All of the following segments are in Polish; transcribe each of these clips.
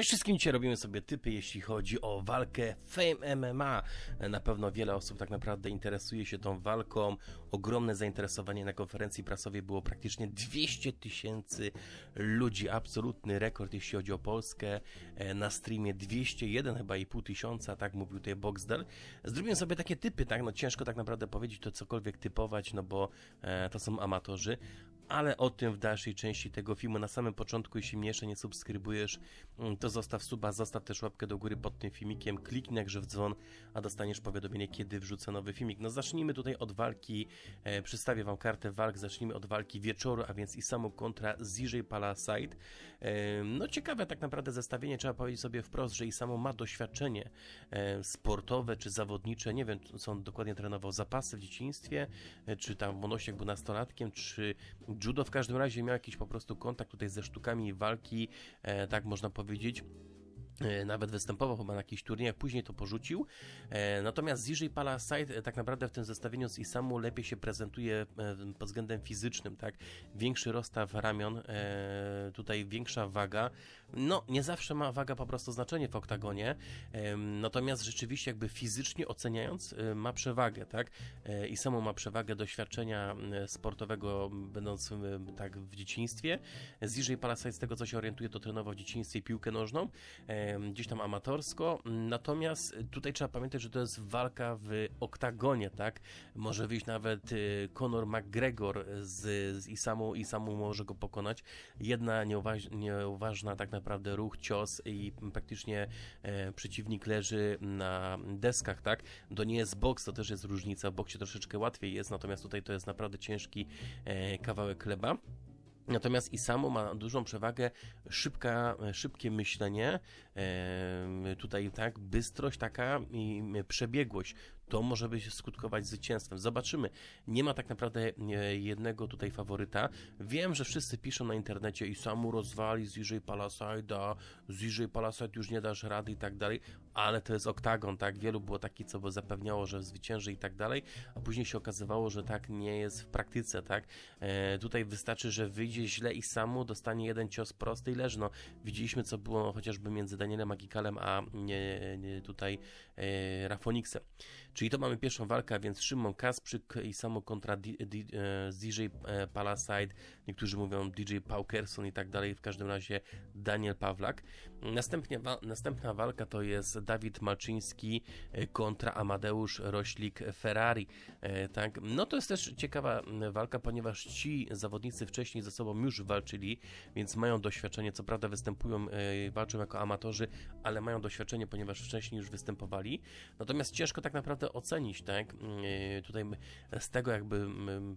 Cześć wszystkim, dzisiaj robimy sobie typy, jeśli chodzi o walkę Fame MMA. Na pewno wiele osób tak naprawdę interesuje się tą walką. Ogromne zainteresowanie na konferencji prasowej było praktycznie 200 tysięcy ludzi. Absolutny rekord, jeśli chodzi o Polskę. E, na streamie 201 chyba i pół tysiąca, tak mówił tutaj Boxdel. Zrobiłem sobie takie typy, tak, no ciężko tak naprawdę powiedzieć to cokolwiek typować, no bo e, to są amatorzy, ale o tym w dalszej części tego filmu. Na samym początku, jeśli mnie jeszcze nie subskrybujesz, mm, to zostaw suba, zostaw też łapkę do góry pod tym filmikiem, kliknij jakże w dzwon, a dostaniesz powiadomienie, kiedy wrzucę nowy filmik. No zacznijmy tutaj od walki, e, wam kartę walk, zacznijmy od walki wieczoru, a więc i samo kontra Zizej Palasite. E, no ciekawe tak naprawdę zestawienie, trzeba powiedzieć sobie wprost, że i samo ma doświadczenie e, sportowe czy zawodnicze, nie wiem co on dokładnie trenował, zapasy w dzieciństwie, e, czy tam Monosiek był nastolatkiem, czy judo, w każdym razie miał jakiś po prostu kontakt tutaj ze sztukami walki, e, tak można powiedzieć, powiedzieć. E, nawet występował chyba na jakichś turniejach, później to porzucił. E, natomiast Zirzej Palasite e, tak naprawdę w tym zestawieniu z Isamu lepiej się prezentuje pod względem fizycznym, tak? Większy rozstaw ramion, tutaj większa waga, no nie zawsze ma waga po prostu znaczenie w oktagonie, natomiast rzeczywiście jakby fizycznie oceniając e, ma przewagę, tak? E, I samo ma przewagę doświadczenia sportowego będąc tak w dzieciństwie. Zjeżdżej Palasaj z tego co się orientuje to trenował w dzieciństwie piłkę nożną, gdzieś tam amatorsko, natomiast tutaj trzeba pamiętać, że to jest walka w oktagonie, tak? Może wyjść nawet e, Conor McGregor z, z Isamu, Isamu może go pokonać. Jedna nieuważ, nieuważna tak naprawdę naprawdę ruch, cios i praktycznie e, przeciwnik leży na deskach, tak? To nie jest boks, to też jest różnica, w boksie troszeczkę łatwiej jest, natomiast tutaj to jest naprawdę ciężki e, kawałek chleba. Natomiast i samo ma dużą przewagę szybka, szybkie myślenie, tutaj tak, bystrość taka i przebiegłość. To może być skutkować zwycięstwem. Zobaczymy. Nie ma tak naprawdę e, jednego tutaj faworyta. Wiem, że wszyscy piszą na internecie i samu rozwali z Palasajda, z Palasajd już nie dasz rady i tak dalej, ale to jest oktagon, tak? Wielu było takich, co by zapewniało, że zwycięży i tak dalej, a później się okazywało, że tak nie jest w praktyce, tak? E, tutaj wystarczy, że wyjdzie będzie źle i samo dostanie jeden cios prosty i leży. No, widzieliśmy, co było chociażby między Danielem Magikalem a nie, nie, tutaj e, Rafoniksem. Czyli to mamy pierwszą walkę, więc Szymon Kasprzyk i samo kontra DJ e, e, Palaside, niektórzy mówią DJ Paukerson i tak dalej, w każdym razie Daniel Pawlak. Następnie, następna walka to jest Dawid Malczyński e, kontra Amadeusz Roślik Ferrari. Tak? No to jest też ciekawa walka, ponieważ ci zawodnicy wcześniej zostali sobą już walczyli, więc mają doświadczenie. Co prawda występują, e, walczą jako amatorzy, ale mają doświadczenie, ponieważ wcześniej już występowali. Natomiast ciężko tak naprawdę ocenić, tak? Mm, e, tutaj z tego jakby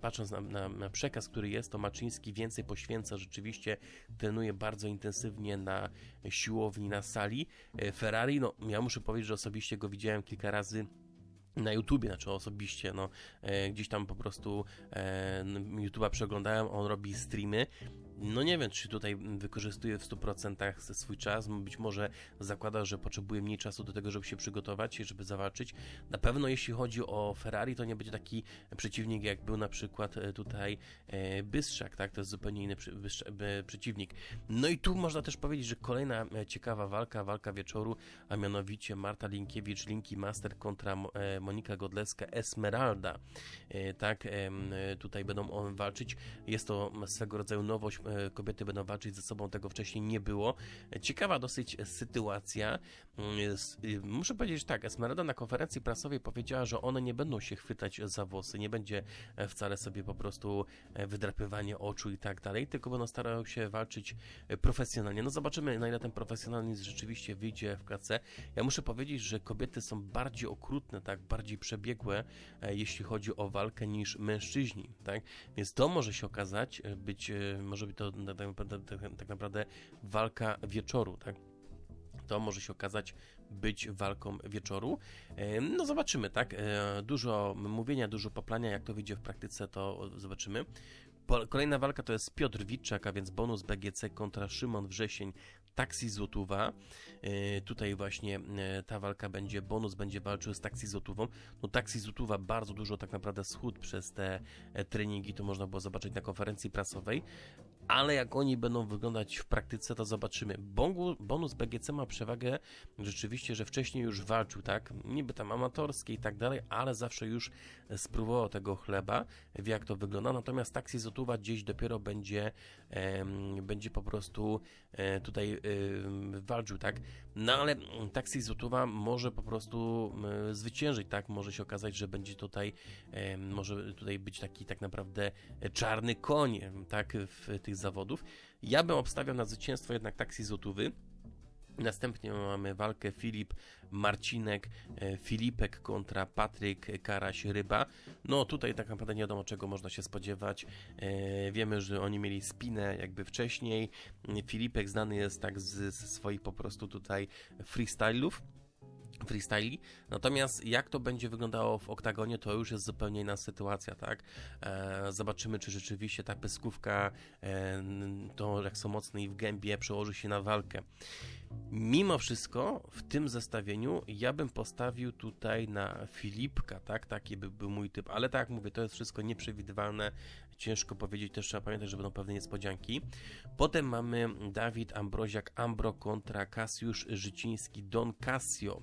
patrząc na, na, na przekaz, który jest, to Maczyński więcej poświęca rzeczywiście, trenuje bardzo intensywnie na siłowni, na sali. E, Ferrari, no ja muszę powiedzieć, że osobiście go widziałem kilka razy na YouTubie, znaczy osobiście, no, e, gdzieś tam po prostu e, YouTube'a przeglądałem, on robi streamy no nie wiem, czy tutaj wykorzystuje w 100% swój czas, być może zakłada, że potrzebuje mniej czasu do tego, żeby się przygotować, żeby zawalczyć. Na pewno jeśli chodzi o Ferrari, to nie będzie taki przeciwnik, jak był na przykład e, tutaj e, Bystrzak, tak? To jest zupełnie inny e, przeciwnik. No i tu można też powiedzieć, że kolejna ciekawa walka, walka wieczoru, a mianowicie Marta Linkiewicz, Linki Master kontra Monika Godleska, Esmeralda. Tak, tutaj będą one walczyć. Jest to swego rodzaju nowość E, kobiety będą walczyć ze sobą, tego wcześniej nie było. Ciekawa dosyć sytuacja. Mm, y, muszę powiedzieć tak, Esmeralda na konferencji prasowej powiedziała, że one nie będą się chwytać za włosy, nie będzie e, wcale sobie po prostu e, wydrapywanie oczu i tak dalej, tylko będą starały się walczyć profesjonalnie. No zobaczymy, na ile ten profesjonalizm rzeczywiście wyjdzie w klatce. Ja muszę powiedzieć, że kobiety są bardziej okrutne, tak, bardziej przebiegłe, jeśli chodzi o walkę, niż mężczyźni, tak, więc to może się okazać, być, może być to tak, tak naprawdę walka wieczoru, tak? to może się okazać być walką wieczoru. E, no zobaczymy, tak? E, dużo mówienia, dużo poplania, jak to wyjdzie w praktyce, to zobaczymy. Kolejna walka to jest Piotr Witczak, a więc bonus BGC kontra Szymon Wrzesień, Taksi Złotówa. E, tutaj właśnie ta walka będzie, bonus będzie walczył z Taksi Złotówą. No Taksi Złotówa bardzo dużo tak naprawdę schudł przez te treningi, to można było zobaczyć na konferencji prasowej ale jak oni będą wyglądać w praktyce, to zobaczymy. Bonus BGC ma przewagę rzeczywiście, że wcześniej już walczył, tak? Niby tam amatorskie i tak dalej, ale zawsze już spróbował tego chleba, wie jak to wygląda. Natomiast taksi zotuwa gdzieś dopiero będzie, e, będzie po prostu e, tutaj e, walczył, tak? No ale taksi zotuwa może po prostu e, zwyciężyć, tak? Może się okazać, że będzie tutaj, może tutaj być taki tak naprawdę czarny koń, tak? W tych zawodów. Ja bym obstawiał na zwycięstwo jednak taksi Zotówy. Następnie mamy walkę Filip Marcinek, e, Filipek kontra Patryk Karaś Ryba. No tutaj tak naprawdę nie wiadomo czego można się spodziewać. E, wiemy, że oni mieli spinę jakby wcześniej. Filipek znany jest tak z, swoich po prostu tutaj freestylów freestyli. Natomiast jak to będzie wyglądało w oktagonie, to już jest zupełnie inna sytuacja, tak? E, zobaczymy, czy rzeczywiście ta pyskówka, e, to jak są mocne i w gębie, przełoży się na walkę. Mimo wszystko, w tym zestawieniu ja bym postawił tutaj na Filipka, tak? Taki by był mój typ, ale tak jak mówię, to jest wszystko nieprzewidywalne, ciężko powiedzieć, też trzeba pamiętać, że będą pewne niespodzianki. Potem mamy Dawid Ambroziak Ambro kontra Kasiusz Życiński Don Casio.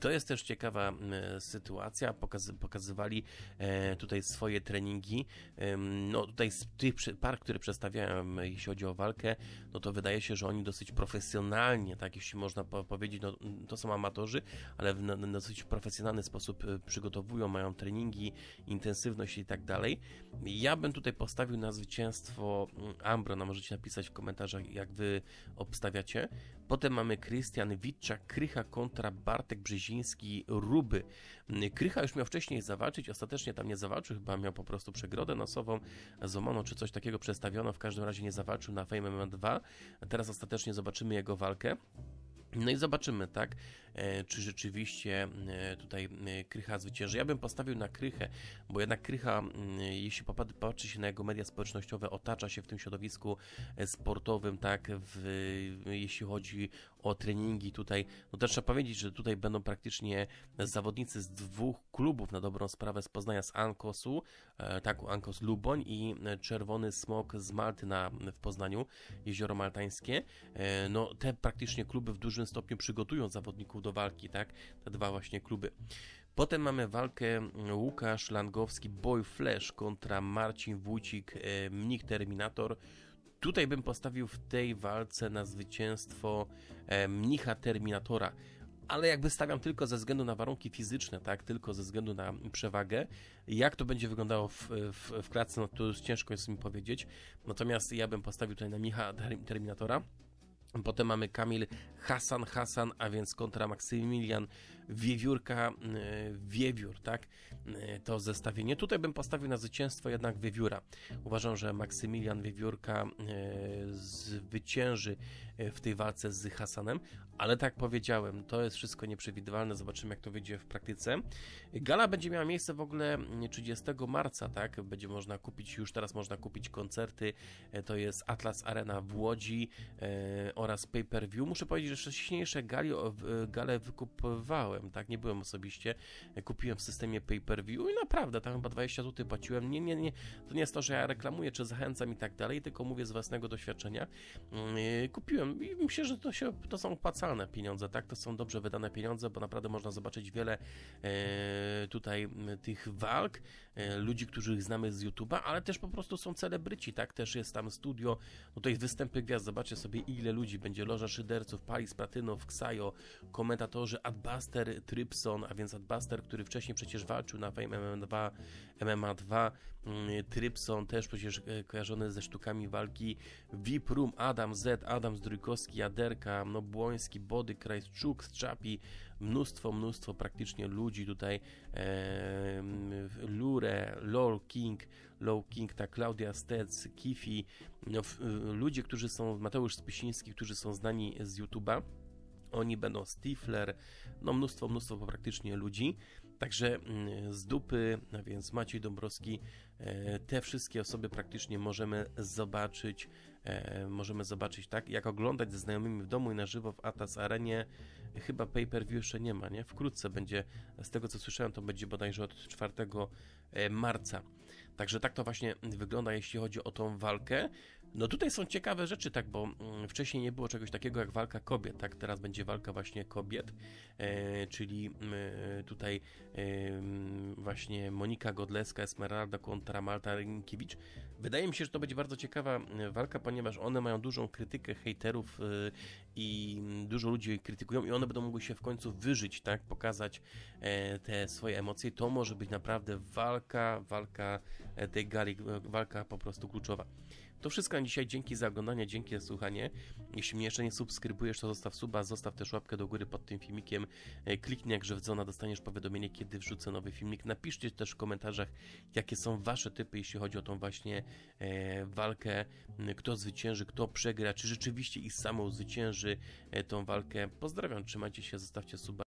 To jest też ciekawa sytuacja. Pokaz, pokazywali e, tutaj swoje treningi. No tutaj z tych par, które przedstawiałem, jeśli chodzi o walkę, no to wydaje się, że oni dosyć profesjonalnie, tak jeśli można powiedzieć, no to są amatorzy, ale w dosyć profesjonalny sposób e, przygotowują, mają treningi, intensywność i tak dalej. Ja bym tutaj postawił na zwycięstwo mm, Ambrona, no, możecie napisać w komentarzach, jak wy obstawiacie. Potem mamy Krystian Witczak, Krycha kontra Bartek Brzeziński Brzeziński Ruby. Krycha już miał wcześniej zawalczyć, ostatecznie tam nie zawalczył, chyba miał po prostu przegrodę nosową, złamano czy coś takiego przestawiono, w każdym razie nie zawalczył na Fame MMA 2. Teraz ostatecznie zobaczymy jego walkę. No i zobaczymy, tak, e, czy rzeczywiście e, tutaj e, Krycha zwycięży. Ja bym postawił na Krychę, bo jednak Krycha, jeśli popatrzy się na jego media społecznościowe, otacza się w tym środowisku sportowym, tak, w, jeśli chodzi o treningi tutaj. No też trzeba powiedzieć, że tutaj będą praktycznie zawodnicy z dwóch klubów na dobrą sprawę z Poznania, z Ankosu, e, tak, Ankos Luboń i Czerwony Smok z Malty na, w Poznaniu, Jezioro Maltańskie. E, no te praktycznie kluby w dużym stopniu przygotują zawodników do walki, tak, te dwa właśnie kluby. Potem mamy walkę Łukasz Langowski Boy Flash kontra Marcin Wójcik e, Mnik Terminator Tutaj bym postawił w tej walce na zwycięstwo e, mnicha Terminatora ale jakby stawiam tylko ze względu na warunki fizyczne, tak, tylko ze względu na przewagę. Jak to będzie wyglądało w, w, w klatce, no to już ciężko jest mi powiedzieć. Natomiast ja bym postawił tutaj na Micha Terminatora. Potem mamy Kamil Hasan, Hasan, a więc kontra Maksymilian wiewiórka, e, wiewiór, tak? E, to zestawienie. Tutaj bym postawił na zwycięstwo jednak wiewióra. Uważam, że Maksymilian wiewiórka e, zwycięży w tej walce z Hasanem, ale tak powiedziałem, to jest wszystko nieprzewidywalne, zobaczymy jak to wyjdzie w praktyce. Gala będzie miała miejsce w ogóle 30 marca, tak? Będzie można kupić, już teraz można kupić koncerty, to jest Atlas Arena w Łodzi oraz Pay Per View. Muszę powiedzieć, że wcześniejsze gali, gale wykupowałem, kupiłem, tak? Nie byłem osobiście. Kupiłem w systemie pay-per-view i naprawdę tam chyba 20 zł płaciłem. Nie, nie, nie. To nie jest to, że ja reklamuję czy zachęcam i tak dalej, tylko mówię z własnego doświadczenia. Mm, y, kupiłem i myślę, że to, się, to są opłacalne pieniądze, tak? To są dobrze wydane pieniądze, bo naprawdę można zobaczyć wiele e, tutaj tych walk, e, ludzi, których znamy z YouTube'a, ale też po prostu są celebryci, tak? Też jest tam studio, no tutaj występy gwiazd, zobaczcie sobie ile ludzi będzie, Loża Szyderców, Palis Platynów, Ksajo, komentatorzy, Adbuster, Buster Trypson, a więc Adbuster, który wcześniej przecież walczył na Fame MMA2, MMA2. Trypson też przecież e, kojarzony ze sztukami walki VIP Room, Adam Z, Adam Zdrykowski, Jaderka, no Błoński, Body, Krajczuk, Strzapi, mnóstwo, mnóstwo praktycznie ludzi tutaj, e, Lure, Lol King, Low King, ta Klaudia Stec, Kifi, no, ludzie, którzy są, Mateusz Spysiński, którzy są znani z YouTube'a, oni będą Stifler, no mnóstwo, mnóstwo praktycznie ludzi. Także mm, z dupy, no więc Maciej Dąbrowski, e, te wszystkie osoby praktycznie możemy zobaczyć, e, możemy zobaczyć tak, jak oglądać ze znajomymi w domu i na żywo w Atas Arenie. Chyba pay-per-view jeszcze nie ma, nie? Wkrótce będzie, z tego co słyszałem, to będzie bodajże od 4 e, marca. Także tak to właśnie wygląda, jeśli chodzi o tą walkę. No tutaj są ciekawe rzeczy, tak, bo mm, wcześniej nie było czegoś takiego jak walka kobiet, tak, teraz będzie walka właśnie kobiet, e, czyli mm, e, tutaj e, mm, właśnie Monika Godleska, Esmeralda kontra Malta Rynkiewicz. Wydaje mi się, że to będzie bardzo ciekawa e, walka, ponieważ one mają dużą krytykę hejterów e, i dużo ludzi krytykują i one będą mogły się w końcu wyżyć, tak, pokazać e, te swoje emocje. To może być naprawdę walka, walka E, tej gali. E, walka po prostu kluczowa. To wszystko na dzisiaj. Dzięki za oglądanie, dzięki za słuchanie. Jeśli mnie jeszcze nie subskrybujesz, to zostaw suba, zostaw też łapkę do góry pod tym filmikiem. E, kliknij jak żywdzona, dostaniesz powiadomienie, kiedy wrzucę nowy filmik. Napiszcie też w komentarzach, jakie są wasze typy, jeśli chodzi o tą właśnie walkę, kto zwycięży, kto przegra, czy rzeczywiście i samo zwycięży tą walkę. Pozdrawiam, trzymajcie się, zostawcie suba.